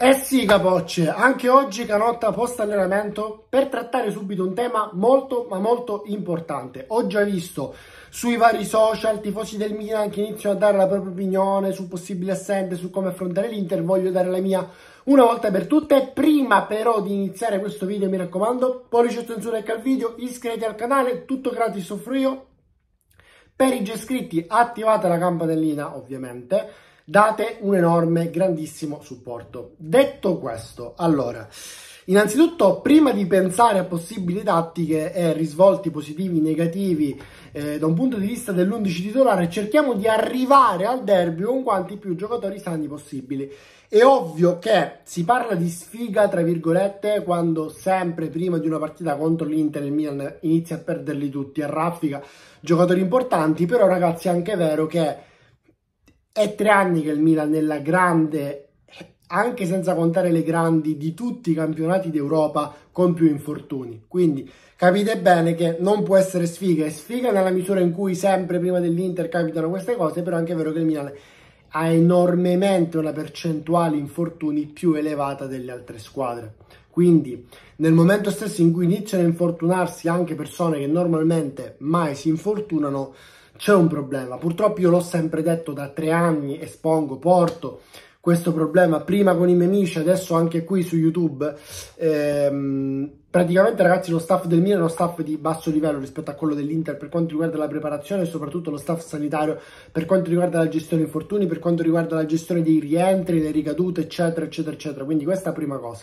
Eh sì capocce, anche oggi canotta post allenamento per trattare subito un tema molto ma molto importante. Ho già visto sui vari social tifosi del Milan che iniziano a dare la propria opinione su possibili assente, su come affrontare l'Inter, voglio dare la mia una volta per tutte. Prima però di iniziare questo video mi raccomando, pollice sotto in al video, iscriviti al canale, tutto gratis offro io. Per i già iscritti attivate la campanellina ovviamente date un enorme, grandissimo supporto. Detto questo, allora, innanzitutto prima di pensare a possibili tattiche e risvolti positivi, negativi, eh, da un punto di vista dell'11 titolare, cerchiamo di arrivare al derby con quanti più giocatori sani possibili. È ovvio che si parla di sfiga, tra virgolette, quando sempre prima di una partita contro l'Inter il Milan inizia a perderli tutti, a raffica, giocatori importanti, però ragazzi è anche vero che è tre anni che il Milan nella grande, anche senza contare le grandi, di tutti i campionati d'Europa con più infortuni. Quindi capite bene che non può essere sfiga. È sfiga nella misura in cui sempre prima dell'Inter capitano queste cose, però è anche vero che il Milan ha enormemente una percentuale infortuni più elevata delle altre squadre. Quindi nel momento stesso in cui iniziano a infortunarsi anche persone che normalmente mai si infortunano, c'è un problema. Purtroppo io l'ho sempre detto da tre anni, espongo, porto questo problema prima con i miei amici, adesso anche qui su YouTube. Ehm, praticamente ragazzi lo staff del Milan è uno staff di basso livello rispetto a quello dell'Inter per quanto riguarda la preparazione e soprattutto lo staff sanitario per quanto riguarda la gestione infortuni, per quanto riguarda la gestione dei rientri, le ricadute eccetera eccetera eccetera. Quindi questa è la prima cosa.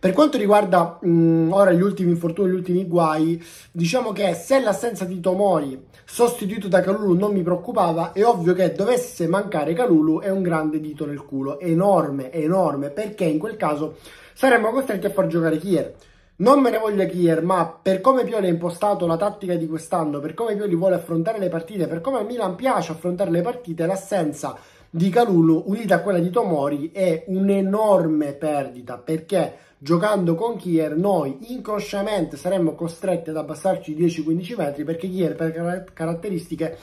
Per quanto riguarda mh, mm, ora gli ultimi infortuni, gli ultimi guai, diciamo che se l'assenza di Tomori sostituito da Calulu non mi preoccupava, è ovvio che dovesse mancare Calulu è un grande dito nel culo, enorme, enorme, perché in quel caso saremmo costretti a far giocare Kier. Non me ne voglio Kier, ma per come Pioli ha impostato la tattica di quest'anno, per come Pioli vuole affrontare le partite, per come a Milan piace affrontare le partite, l'assenza di Calulu unita a quella di Tomori è un'enorme perdita perché giocando con Kier noi inconsciamente saremmo costretti ad abbassarci 10-15 metri perché Kier per caratteristiche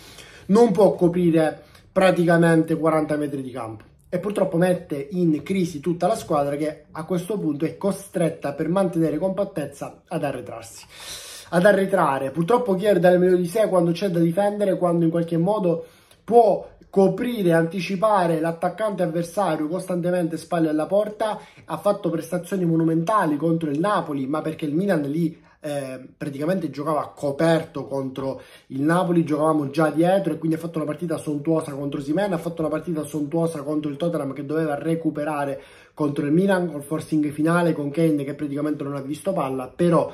non può coprire praticamente 40 metri di campo e purtroppo mette in crisi tutta la squadra che a questo punto è costretta per mantenere compattezza ad arretrarsi ad arretrare purtroppo Kier dà il meglio di sé quando c'è da difendere quando in qualche modo può coprire, anticipare l'attaccante avversario costantemente spalle alla porta, ha fatto prestazioni monumentali contro il Napoli, ma perché il Milan lì eh, praticamente giocava coperto contro il Napoli, giocavamo già dietro e quindi ha fatto una partita sontuosa contro Simena, ha fatto una partita sontuosa contro il Tottenham che doveva recuperare contro il Milan col forcing finale con Kane che praticamente non ha visto palla, però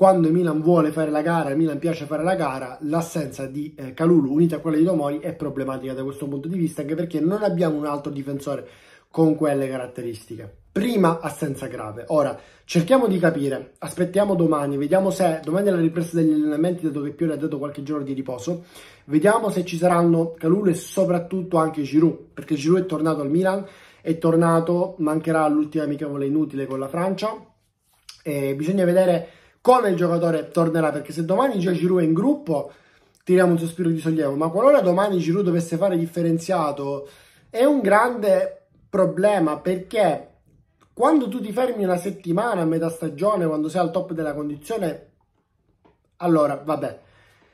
quando Milan vuole fare la gara, Milan piace fare la gara, l'assenza di eh, Calulu unita a quella di Tomori è problematica da questo punto di vista, anche perché non abbiamo un altro difensore con quelle caratteristiche. Prima assenza grave. Ora cerchiamo di capire, aspettiamo domani, vediamo se domani alla ripresa degli allenamenti, dato che Pioli ha dato qualche giorno di riposo, vediamo se ci saranno Calulu e soprattutto anche Giroud, perché Giroud è tornato al Milan, è tornato, mancherà l'ultima amichevole inutile con la Francia. E bisogna vedere come il giocatore tornerà, perché se domani già Giroud è in gruppo tiriamo un sospiro di sollievo, ma qualora domani Giroud dovesse fare differenziato è un grande problema perché quando tu ti fermi una settimana a metà stagione, quando sei al top della condizione, allora vabbè.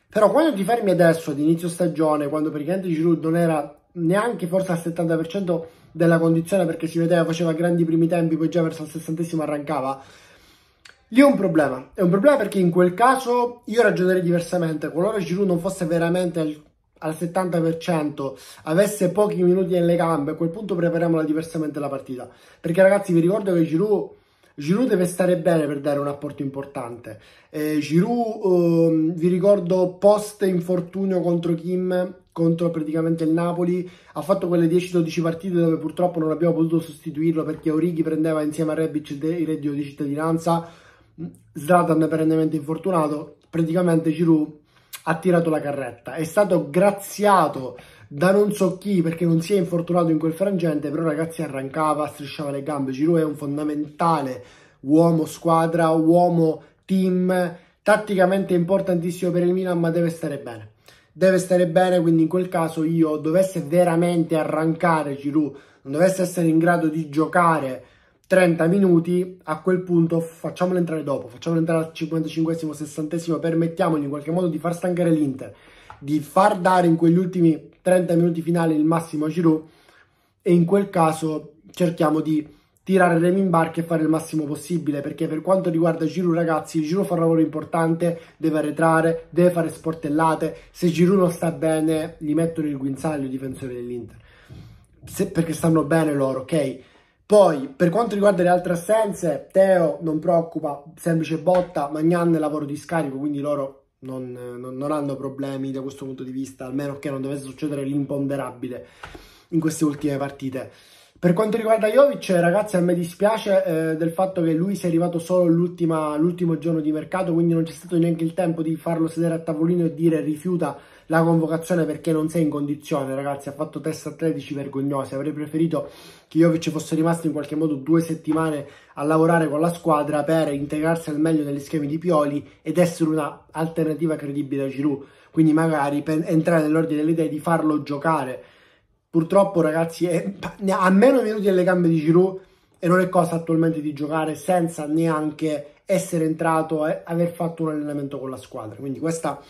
Però quando ti fermi adesso ad inizio stagione, quando praticamente Giroud non era neanche forse al 70% della condizione perché si vedeva faceva grandi primi tempi, poi già verso il sessantesimo arrancava, Lì è un problema, è un problema perché in quel caso io ragionerei diversamente, qualora Giroud non fosse veramente al, al 70%, avesse pochi minuti nelle gambe, a quel punto prepariamola diversamente la partita. Perché ragazzi vi ricordo che Giroud, Giroud deve stare bene per dare un apporto importante. Eh, Giroud, eh, vi ricordo, post infortunio contro Kim, contro praticamente il Napoli, ha fatto quelle 10-12 partite dove purtroppo non abbiamo potuto sostituirlo perché Origi prendeva insieme a Rebic il reddito di cittadinanza Zlatan perennemente infortunato, praticamente Giroud ha tirato la carretta. È stato graziato da non so chi perché non si è infortunato in quel frangente, però ragazzi arrancava, strisciava le gambe. Giroud è un fondamentale uomo squadra, uomo team, tatticamente importantissimo per il Milan, ma deve stare bene. Deve stare bene, quindi in quel caso io dovesse veramente arrancare Giroud, non dovesse essere in grado di giocare 30 minuti, a quel punto facciamolo entrare dopo, facciamolo entrare al 55 60 permettiamogli in qualche modo di far stancare l'Inter, di far dare in quegli ultimi 30 minuti finali il massimo a Giroud e in quel caso cerchiamo di tirare le in barche e fare il massimo possibile perché per quanto riguarda Giroud ragazzi Giroud fa un lavoro importante deve arretrare, deve fare sportellate se Giroud non sta bene gli mettono il guinzaglio i difensori dell'Inter perché stanno bene loro ok poi, per quanto riguarda le altre assenze, Teo non preoccupa, semplice botta, Magnan lavoro di scarico, quindi loro non, non, non hanno problemi da questo punto di vista, almeno che non dovesse succedere l'imponderabile in queste ultime partite. Per quanto riguarda Jovic, ragazzi, a me dispiace eh, del fatto che lui sia arrivato solo l'ultimo giorno di mercato, quindi non c'è stato neanche il tempo di farlo sedere a tavolino e dire rifiuta la convocazione perché non sei in condizione, ragazzi. Ha fatto test atletici vergognosi. Avrei preferito che Jovic fosse rimasto in qualche modo due settimane a lavorare con la squadra per integrarsi al meglio negli schemi di Pioli ed essere un'alternativa credibile a Giroud. Quindi magari per entrare nell'ordine delle idee di farlo giocare Purtroppo, ragazzi, è, ha meno venuti alle gambe di Giroud e non è cosa attualmente di giocare senza neanche essere entrato e aver fatto un allenamento con la squadra. Quindi questa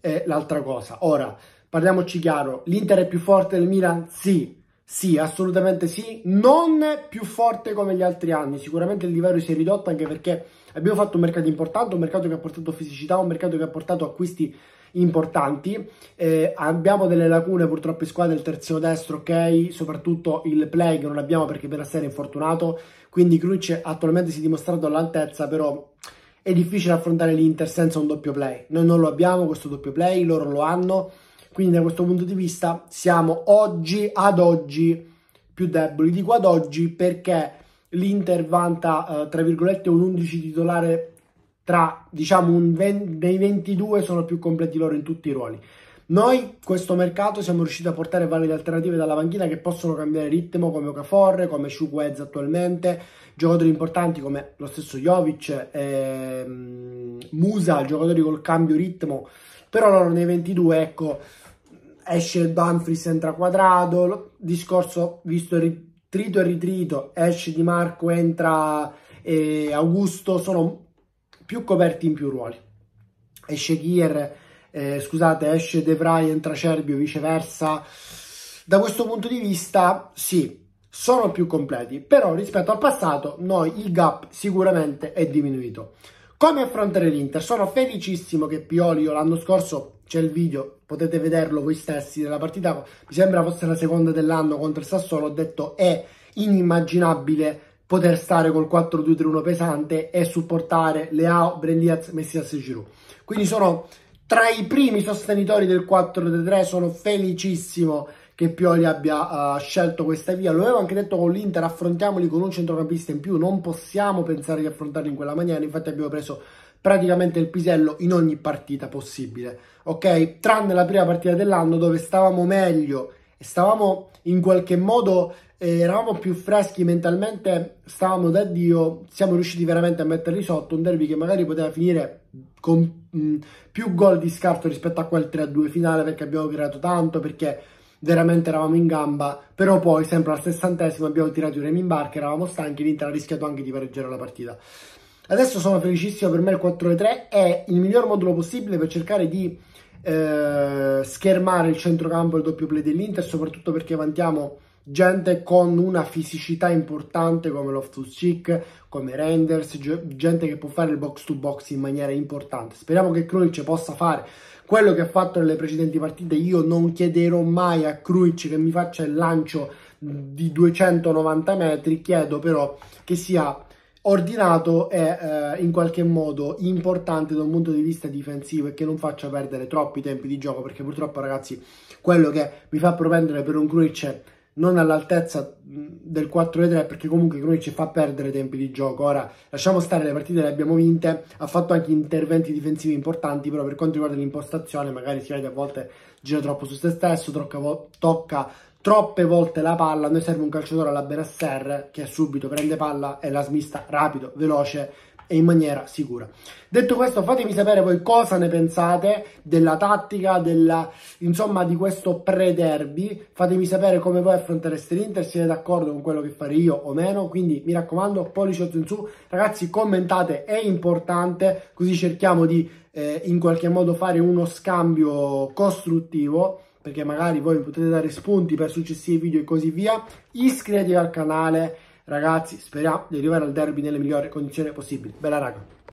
è l'altra cosa. Ora, parliamoci chiaro, l'Inter è più forte del Milan? Sì, sì, assolutamente sì, non più forte come gli altri anni, sicuramente il livello si è ridotto anche perché abbiamo fatto un mercato importante, un mercato che ha portato fisicità, un mercato che ha portato acquisti importanti. Eh, abbiamo delle lacune purtroppo in squadra, il terzino destro ok, soprattutto il play che non abbiamo perché per la serie è infortunato, quindi Cruz attualmente si è dimostrato all'altezza, però è difficile affrontare l'Inter senza un doppio play. Noi non lo abbiamo questo doppio play, loro lo hanno, quindi da questo punto di vista siamo oggi ad oggi più deboli. Dico ad oggi perché l'Inter vanta, eh, tra virgolette, un 11 titolare tra diciamo un 20, dei 22 sono più completi loro in tutti i ruoli. Noi questo mercato siamo riusciti a portare valide alternative dalla panchina che possono cambiare ritmo come Okaforre, come Shuguez attualmente, giocatori importanti come lo stesso Jovic, ehm, Musa, giocatori col cambio ritmo, però loro nei 22 ecco esce il Dumfries, entra quadrato, discorso visto il trito e ritrito, esce Di Marco, entra eh, Augusto, sono più coperti in più ruoli. Esce Kier, eh, scusate, esce De Vrij, entra Cerbio, viceversa. Da questo punto di vista, sì, sono più completi, però rispetto al passato noi il gap sicuramente è diminuito. Come affrontare l'Inter? Sono felicissimo che Pioli, io l'anno scorso c'è il video, potete vederlo voi stessi nella partita, mi sembra fosse la seconda dell'anno contro il Sassuolo, ho detto è inimmaginabile poter stare col 4-2-3-1 pesante e supportare Leao, Brendiaz, Messias e Giroud. Quindi sono tra i primi sostenitori del 4-3-3, sono felicissimo che Pioli abbia uh, scelto questa via. Lo avevo anche detto con l'Inter, affrontiamoli con un centrocampista in più, non possiamo pensare di affrontarli in quella maniera, infatti abbiamo preso praticamente il pisello in ogni partita possibile, ok? Tranne la prima partita dell'anno dove stavamo meglio stavamo in qualche modo, eh, eravamo più freschi mentalmente, stavamo da Dio, siamo riusciti veramente a metterli sotto, un derby che magari poteva finire con mh, mm, più gol di scarto rispetto a quel 3-2 finale perché abbiamo creato tanto, perché veramente eravamo in gamba, però poi sempre al sessantesimo abbiamo tirato i remi in barca, eravamo stanchi, l'Inter ha rischiato anche di pareggiare la partita. Adesso sono felicissimo, per me il 4-3 è il miglior modulo possibile per cercare di eh, schermare il centrocampo e il doppio play dell'Inter, soprattutto perché vantiamo gente con una fisicità importante come Loftus-Cheek, come Renders, gente che può fare il box to box in maniera importante. Speriamo che Krunic possa fare quello che ha fatto nelle precedenti partite. Io non chiederò mai a Krunic che mi faccia il lancio di 290 metri, chiedo però che sia ordinato e eh, in qualche modo importante da un punto di vista difensivo e che non faccia perdere troppi tempi di gioco perché purtroppo ragazzi quello che mi fa propendere per un Krunic non all'altezza del 4-3 perché comunque Krunic fa perdere tempi di gioco ora lasciamo stare le partite le abbiamo vinte ha fatto anche interventi difensivi importanti però per quanto riguarda l'impostazione magari si vede a volte gira troppo su se stesso tocca, tocca troppe volte la palla, noi serve un calciatore alla Benasser che subito prende palla e la smista rapido, veloce e in maniera sicura. Detto questo, fatemi sapere voi cosa ne pensate della tattica, della, insomma di questo pre-derby, fatemi sapere come voi affrontereste l'Inter, siete d'accordo con quello che farò io o meno, quindi mi raccomando, pollice in su, ragazzi commentate, è importante, così cerchiamo di eh, in qualche modo fare uno scambio costruttivo perché magari voi mi potete dare spunti per successivi video e così via. Iscrivetevi al canale, ragazzi, speriamo di arrivare al derby nelle migliori condizioni possibili. Bella raga!